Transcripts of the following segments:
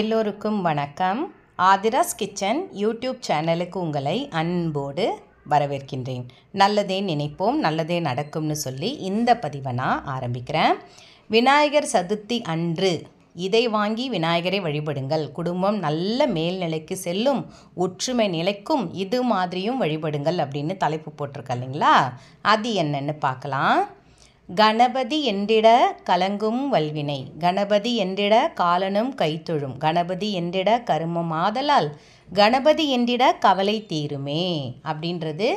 எல்லோருக்கும் வணக்கம் Aadhira's kitchen YouTube சேனலுக்கு உங்களை அன்போடு வரவேற்கின்றேன் நல்லதே நினைப்போம் நல்லதே நடக்கும்னு சொல்லி இந்த பதிவை நான் ஆரம்பிக்கிறேன் விநாயகர் சதுர்த்தி அன்று இதை வாங்கி விநாயகரை வழிபடுங்கள் குடும்பம் நல்ல மேல்நிலைக்கு செல்லும் ஒற்றுமை நிலைக்கும் இது மாதிரியும் வழிபடுங்கள் அப்படின்னு தலைப்பு போட்டிருக்க இல்லைங்களா அது என்னென்னு பார்க்கலாம் கணபதி என்றிட கலங்கும் வல்வினை கணபதி என்றிட காலனும் கைத்தொழும் கணபதி என்றிட கருமம் ஆதலால் கணபதி என்றிட கவலை தீருமே அப்படின்றது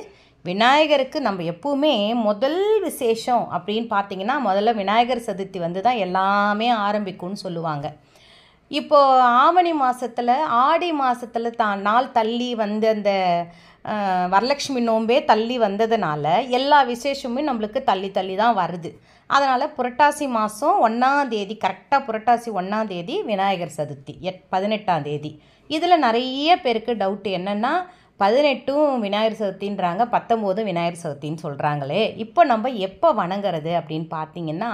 விநாயகருக்கு நம்ம எப்போவுமே முதல் விசேஷம் அப்படின்னு பார்த்தீங்கன்னா முதல்ல விநாயகர் சதுர்த்தி வந்து தான் எல்லாமே ஆரம்பிக்கும்னு சொல்லுவாங்க இப்போது ஆவணி மாதத்தில் ஆடி மாதத்தில் தான் நாள் தள்ளி வந்து அந்த வரலட்சுமி நோன்பே தள்ளி வந்ததுனால எல்லா விசேஷமும் நம்மளுக்கு தள்ளி தள்ளி தான் வருது அதனால் புரட்டாசி மாதம் ஒன்றாந்தேதி கரெக்டாக புரட்டாசி ஒன்றாந்தேதி விநாயகர் சதுர்த்தி எட் பதினெட்டாம் தேதி இதில் நிறைய பேருக்கு டவுட் என்னென்னா பதினெட்டும் விநாயகர் சதுர்த்தின்றாங்க பத்தொம்போதும் விநாயகர் சதுர்த்தின்னு சொல்கிறாங்களே இப்போ நம்ம எப்போ வணங்குறது அப்படின்னு பார்த்தீங்கன்னா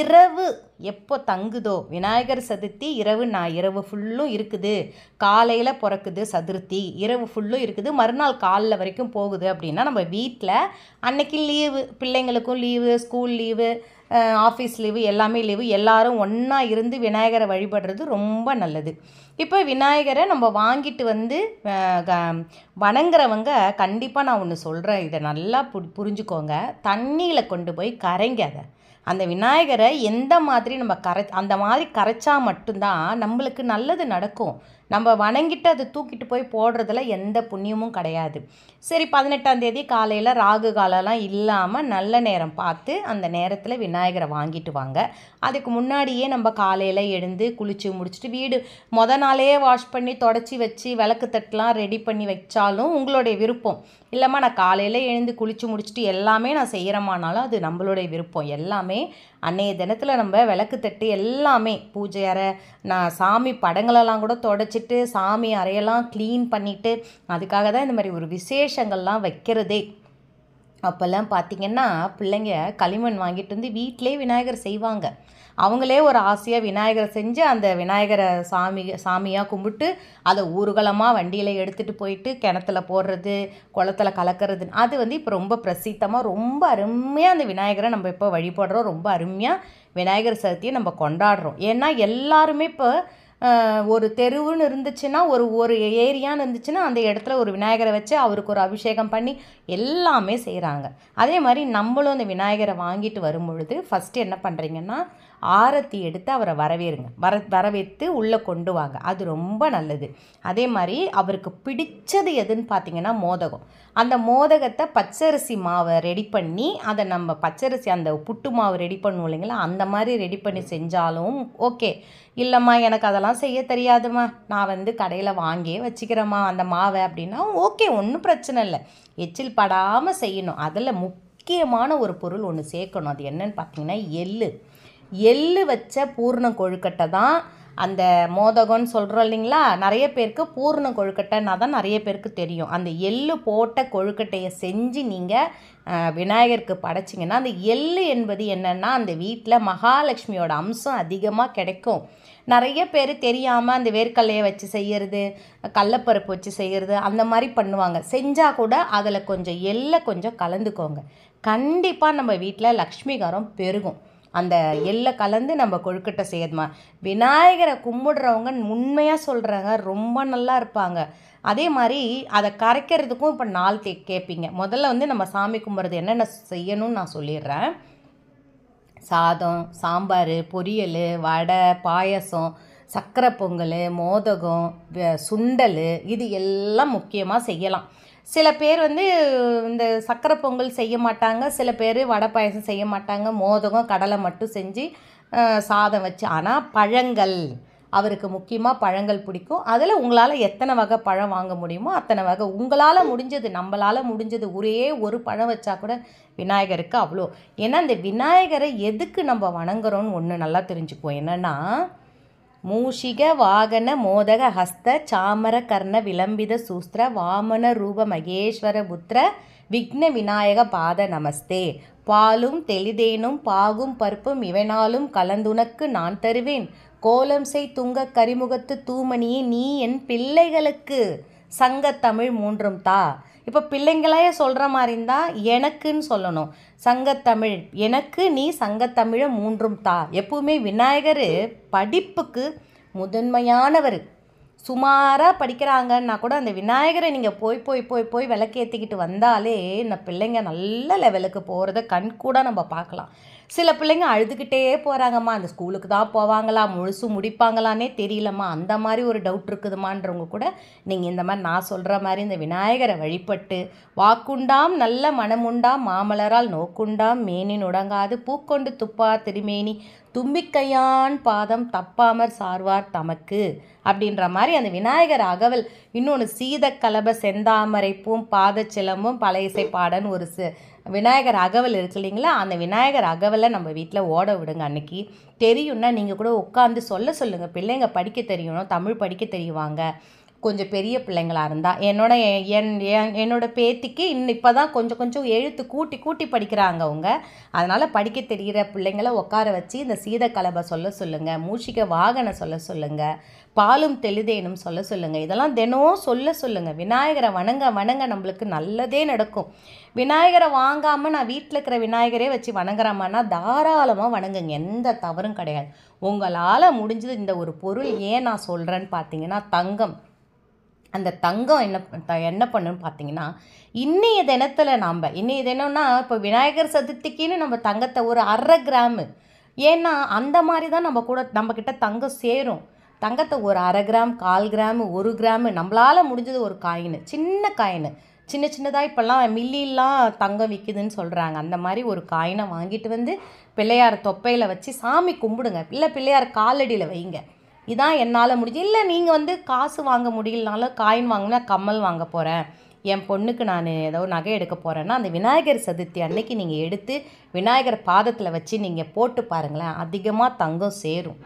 இரவு எப்போ தங்குதோ விநாயகர் சதுர்த்தி இரவு நான் இரவு ஃபுல்லும் இருக்குது காலையில் பிறக்குது சதுர்த்தி இரவு ஃபுல்லும் இருக்குது மறுநாள் காலில் வரைக்கும் போகுது அப்படின்னா நம்ம வீட்டில் அன்னைக்கு லீவு பிள்ளைங்களுக்கும் leave school leave office leave எல்லாமே லீவு எல்லாரும் ஒன்றா இருந்து விநாயகரை வழிபடுறது ரொம்ப நல்லது இப்போ விநாயகரை நம்ம வாங்கிட்டு வந்து வணங்குறவங்க கண்டிப்பாக நான் ஒன்று சொல்கிறேன் இதை நல்லா பு புரிஞ்சுக்கோங்க தண்ணியில் கொண்டு போய் கரைங்க அதை அந்த விநாயகரை எந்த மாதிரி நம்ம கரை அந்த மாதிரி கரைச்சா மட்டும்தான் நம்மளுக்கு நல்லது நடக்கும் நம்ம வணங்கிட்டு அதை தூக்கிட்டு போய் போடுறதுல எந்த புண்ணியமும் கிடையாது சரி பதினெட்டாம் தேதி காலையில் ராகு காலம்லாம் இல்லாமல் நல்ல நேரம் பார்த்து அந்த நேரத்தில் விநாயகரை வாங்கிட்டு வாங்க அதுக்கு முன்னாடியே நம்ம காலையில் எழுந்து குளித்து முடிச்சுட்டு வீடு மொத நாளே வாஷ் பண்ணி தொடச்சி வச்சு விளக்கு தட்டெலாம் ரெடி பண்ணி வச்சாலும் உங்களுடைய விருப்பம் இல்லைம்மா நான் காலையில் எழுந்து குளித்து முடிச்சுட்டு எல்லாமே நான் செய்கிறமானாலும் அது நம்மளுடைய விருப்பம் எல்லாமே அன்றைய தினத்தில் நம்ம விளக்கு தட்டு எல்லாமே பூஜை அறை நான் சாமி படங்களெல்லாம் கூட தொடச்சி வச்சுட்டு சாமி அறையெல்லாம் க்ளீன் பண்ணிவிட்டு அதுக்காக தான் இந்த மாதிரி ஒரு விசேஷங்கள்லாம் வைக்கிறதே அப்போல்லாம் பார்த்திங்கன்னா பிள்ளைங்க களிமண் வாங்கிட்டு வந்து வீட்டிலே விநாயகர் செய்வாங்க அவங்களே ஒரு ஆசையாக விநாயகரை செஞ்சு அந்த விநாயகரை சாமி சாமியாக கும்பிட்டு அதை ஊர்வலமாக வண்டியில் எடுத்துகிட்டு போயிட்டு கிணத்துல போடுறது குளத்துல கலக்கிறது அது வந்து இப்போ ரொம்ப பிரசித்தமாக ரொம்ப அருமையாக அந்த விநாயகரை நம்ம இப்போ வழிபடுறோம் ரொம்ப அருமையாக விநாயகர் சதுர்த்தியை நம்ம கொண்டாடுறோம் ஏன்னா எல்லாருமே இப்போ ஒரு தெருவுன்னு இருந்துச்சுன்னா ஒரு ஒரு ஏரியான்னு இருந்துச்சுன்னா அந்த இடத்துல ஒரு விநாயகரை வச்சு அவருக்கு ஒரு அபிஷேகம் பண்ணி எல்லாமே செய்கிறாங்க அதே மாதிரி நம்மளும் அந்த விநாயகரை வாங்கிட்டு வரும் பொழுது ஃபஸ்ட்டு என்ன பண்ணுறீங்கன்னா ஆரத்தி எடுத்து அவரை வரவேறுங்க வர வரவேற்று உள்ளே கொண்டு வாங்க அது ரொம்ப நல்லது அதே மாதிரி அவருக்கு பிடிச்சது எதுன்னு பார்த்தீங்கன்னா மோதகம் அந்த மோதகத்தை பச்சரிசி மாவை ரெடி பண்ணி அதை நம்ம பச்சரிசி அந்த புட்டு மாவு ரெடி பண்ணுவோம் இல்லைங்களா அந்த மாதிரி ரெடி பண்ணி செஞ்சாலும் ஓகே இல்லைம்மா எனக்கு அதெல்லாம் அதெல்லாம் செய்ய தெரியாதுமா நான் வந்து கடையில் வாங்கியே வச்சுக்கிறேம்மா அந்த மாவை அப்படின்னா ஓகே ஒன்றும் பிரச்சனை இல்லை எச்சில் படாமல் செய்யணும் அதில் முக்கியமான ஒரு பொருள் ஒன்று சேர்க்கணும் அது என்னன்னு பார்த்தீங்கன்னா எள்ளு எள்ளு வச்ச பூர்ண கொழுக்கட்டை தான் அந்த மோதகம்னு சொல்கிறோம் இல்லைங்களா நிறைய பேருக்கு பூர்ண கொழுக்கட்டைன்னா தான் நிறைய பேருக்கு தெரியும் அந்த எள்ளு போட்ட கொழுக்கட்டையை செஞ்சு நீங்கள் விநாயகருக்கு படைச்சிங்கன்னா அந்த எள்ளு என்பது என்னென்னா அந்த வீட்டில் மகாலட்சுமியோட அம்சம் அதிகமாக கிடைக்கும் நிறைய பேர் தெரியாமல் அந்த வேர்க்கல்லையை வச்சு செய்கிறது கடலப்பருப்பு வச்சு செய்கிறது அந்த மாதிரி பண்ணுவாங்க செஞ்சால் கூட அதில் கொஞ்சம் எள்ளை கொஞ்சம் கலந்துக்கோங்க கண்டிப்பாக நம்ம வீட்டில் லக்ஷ்மிகாரம் பெருகும் அந்த எள்ளை கலந்து நம்ம கொழுக்கட்டை செய்யணுமா விநாயகரை கும்பிடுறவங்க உண்மையாக சொல்கிறாங்க ரொம்ப நல்லா இருப்பாங்க அதே மாதிரி அதை கரைக்கிறதுக்கும் இப்போ நாள் தே கேட்பீங்க முதல்ல வந்து நம்ம சாமி கும்பிட்றது என்னென்ன செய்யணும்னு நான் சொல்லிடுறேன் சாதம் சாம்பார் பொரியல் வடை பாயசம் சக்கரை பொங்கல் மோதகம் சுண்டல் இது எல்லாம் முக்கியமாக செய்யலாம் சில பேர் வந்து இந்த சக்கரை பொங்கல் செய்ய மாட்டாங்க சில பேர் வடை பாயசம் செய்ய மாட்டாங்க மோதகம் கடலை மட்டும் செஞ்சு சாதம் வச்சு ஆனால் பழங்கள் அவருக்கு முக்கியமாக பழங்கள் பிடிக்கும் அதில் உங்களால் எத்தனை வகை பழம் வாங்க முடியுமோ அத்தனை வகை உங்களால் முடிஞ்சது நம்மளால் முடிஞ்சது ஒரே ஒரு பழம் வச்சா கூட விநாயகருக்கு அவ்வளோ ஏன்னா இந்த விநாயகரை எதுக்கு நம்ம வணங்குறோன்னு ஒன்று நல்லா தெரிஞ்சுக்குவோம் என்னென்னா மூஷிக வாகன மோதக ஹஸ்த சாமர கர்ண விளம்பித சூஸ்திர வாமன ரூப மகேஸ்வர புத்திர விக்ன விநாயக பாத நமஸ்தே பாலும் தெளிதேனும் பாகும் பருப்பும் இவனாலும் கலந்துனக்கு நான் தருவேன் கோலம் செய் துங்க கரிமுகத்து தூமணியே நீ என் பிள்ளைகளுக்கு சங்கத்தமிழ் மூன்றும் தா இப்போ பிள்ளைங்களே சொல்கிற மாதிரி இருந்தால் எனக்குன்னு சொல்லணும் சங்கத்தமிழ் எனக்கு நீ சங்கத்தமிழை மூன்றும் தா எப்பவுமே விநாயகர் படிப்புக்கு முதன்மையானவர் சுமாராக படிக்கிறாங்கன்னா கூட அந்த விநாயகரை நீங்கள் போய் போய் போய் போய் விளக்கேற்றிக்கிட்டு வந்தாலே இந்த பிள்ளைங்க நல்ல லெவலுக்கு போகிறத கண்கூட நம்ம பார்க்கலாம் சில பிள்ளைங்க அழுதுகிட்டே போகிறாங்கம்மா அந்த ஸ்கூலுக்கு தான் போவாங்களா முழுசு முடிப்பாங்களான்னே தெரியலம்மா அந்த மாதிரி ஒரு டவுட் இருக்குதுமான்றவங்க கூட நீங்கள் இந்த மாதிரி நான் சொல்கிற மாதிரி இந்த விநாயகரை வழிபட்டு வாக்குண்டாம் நல்ல மனமுண்டாம் மாமலரால் நோக்குண்டாம் மேனி நுடங்காது பூக்கொண்டு துப்பா திருமேனி தும்பிக்கையான் பாதம் தப்பாமற் சார்வார் தமக்கு அப்படின்ற மாதிரி அந்த விநாயகர் அகவல் இன்னொன்று சீத கலப செந்தாமரைப்பும் பாதச்சிலம்பும் பழைய இசை பாடன் ஒரு விநாயகர் அகவல் இருக்கு இல்லைங்களா அந்த விநாயகர் அகவலை நம்ம வீட்டில் ஓட விடுங்க அன்னைக்கு தெரியும்னா நீங்கள் கூட உட்காந்து சொல்ல சொல்லுங்கள் பிள்ளைங்க படிக்க தெரியணும் தமிழ் படிக்க தெரியுவாங்க கொஞ்சம் பெரிய பிள்ளைங்களாக இருந்தால் என்னோட என் என்னோடய பேத்திக்கு இன்னும் இப்போ தான் கொஞ்சம் கொஞ்சம் எழுத்து கூட்டி கூட்டி படிக்கிறாங்க அவங்க அதனால் படிக்க தெரிகிற பிள்ளைங்களை உட்கார வச்சு இந்த சீத கலபை சொல்ல சொல்லுங்கள் மூஷிக வாகனை சொல்ல சொல்லுங்கள் பாலும் தெளிதேனும் சொல்ல சொல்லுங்கள் இதெல்லாம் தினம் சொல்ல சொல்லுங்கள் விநாயகரை வணங்க வணங்க நம்மளுக்கு நல்லதே நடக்கும் விநாயகரை வாங்காமல் நான் வீட்டில் இருக்கிற விநாயகரே வச்சு வணங்குறமான்னா தாராளமாக வணங்குங்க எந்த தவறும் கிடையாது உங்களால் முடிஞ்சது இந்த ஒரு பொருள் ஏன் நான் சொல்கிறேன்னு பார்த்தீங்கன்னா தங்கம் அந்த தங்கம் என்ன த என்ன பண்ணுன்னு பார்த்தீங்கன்னா இன்றைய தினத்தில் நாம் இன்றைய தினம்னா இப்போ விநாயகர் சதுர்த்திக்குன்னு நம்ம தங்கத்தை ஒரு அரை கிராமு ஏன்னா அந்த மாதிரி தான் நம்ம கூட நம்மக்கிட்ட தங்கம் சேரும் தங்கத்தை ஒரு அரை கிராம் கால் கிராமு ஒரு கிராமு நம்மளால் முடிஞ்சது ஒரு காயின் சின்ன காயின் சின்ன சின்னதாக இப்போல்லாம் மில்லிலாம் தங்கம் விற்கிதுன்னு சொல்கிறாங்க அந்த மாதிரி ஒரு காயினை வாங்கிட்டு வந்து பிள்ளையார் தொப்பையில் வச்சு சாமி கும்பிடுங்க இல்லை பிள்ளையார் காலடியில் வைங்க இதான் என்னால் முடிஞ்சு இல்லை நீங்கள் வந்து காசு வாங்க முடியலனாலும் காயின் வாங்கினா கம்மல் வாங்க போகிறேன் என் பொண்ணுக்கு நான் ஏதோ நகை எடுக்க போகிறேன்னா அந்த விநாயகர் சதுர்த்தி அன்னைக்கு நீங்கள் எடுத்து விநாயகர் பாதத்தில் வச்சு நீங்கள் போட்டு பாருங்களேன் அதிகமாக தங்கம் சேரும்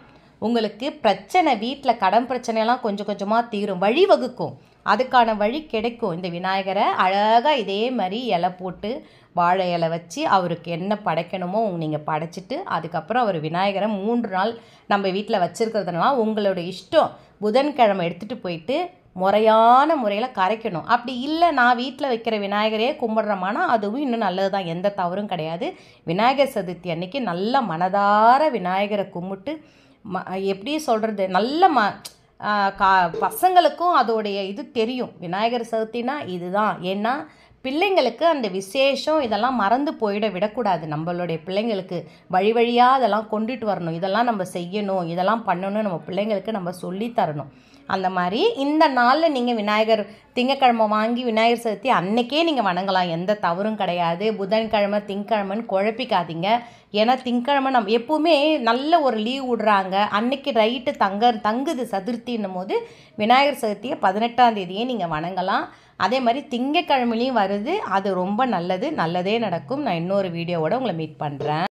உங்களுக்கு பிரச்சனை வீட்டில் கடன் பிரச்சனையெல்லாம் கொஞ்சம் கொஞ்சமாக தீரும் வழிவகுக்கும் அதுக்கான வழி கிடைக்கும் இந்த விநாயகரை அழகாக இதே மாதிரி இலை போட்டு வாழை இலை வச்சு அவருக்கு என்ன படைக்கணுமோ நீங்கள் படைச்சிட்டு அதுக்கப்புறம் அவர் விநாயகரை மூன்று நாள் நம்ம வீட்டில் வச்சுருக்கிறதுனால உங்களோட இஷ்டம் புதன்கிழமை எடுத்துகிட்டு போயிட்டு முறையான முறையில் கரைக்கணும் அப்படி இல்லை நான் வீட்டில் வைக்கிற விநாயகரே கும்பிட்றோமானா அதுவும் இன்னும் நல்லது தான் எந்த தவறும் கிடையாது விநாயகர் சதுர்த்தி அன்னைக்கு நல்ல மனதார விநாயகரை கும்பிட்டு ம எப்படி சொல்கிறது நல்ல ம கா பசங்களுக்கும் அதோடைய இது தெரியும் விநாயகர் சதுர்த்தினா இதுதான் ஏன்னா பிள்ளைங்களுக்கு அந்த விசேஷம் இதெல்லாம் மறந்து போயிட விடக்கூடாது நம்மளுடைய பிள்ளைங்களுக்கு வழி வழியாக அதெல்லாம் கொண்டுட்டு வரணும் இதெல்லாம் நம்ம செய்யணும் இதெல்லாம் பண்ணணும் நம்ம பிள்ளைங்களுக்கு நம்ம சொல்லித்தரணும் அந்த மாதிரி இந்த நாளில் நீங்கள் விநாயகர் திங்கக்கிழமை வாங்கி விநாயகர் சதுர்த்தி அன்னைக்கே நீங்கள் வணங்கலாம் எந்த தவறும் கிடையாது புதன்கிழமை திங்கக்கிழமைன்னு குழப்பிக்காதீங்க ஏன்னா திங்கக்கிழமை நம்ம எப்போவுமே நல்ல ஒரு லீவ் விடுறாங்க அன்னைக்கு ரைட்டு தங்க தங்குது சதுர்த்தின்னும் போது விநாயகர் சதுர்த்தியை பதினெட்டாம் தேதியே நீங்கள் வணங்கலாம் அதே மாதிரி திங்கக்கிழமையிலையும் வருது அது ரொம்ப நல்லது நல்லதே நடக்கும் நான் இன்னொரு வீடியோவோட உங்களை மீட் பண்ணுறேன்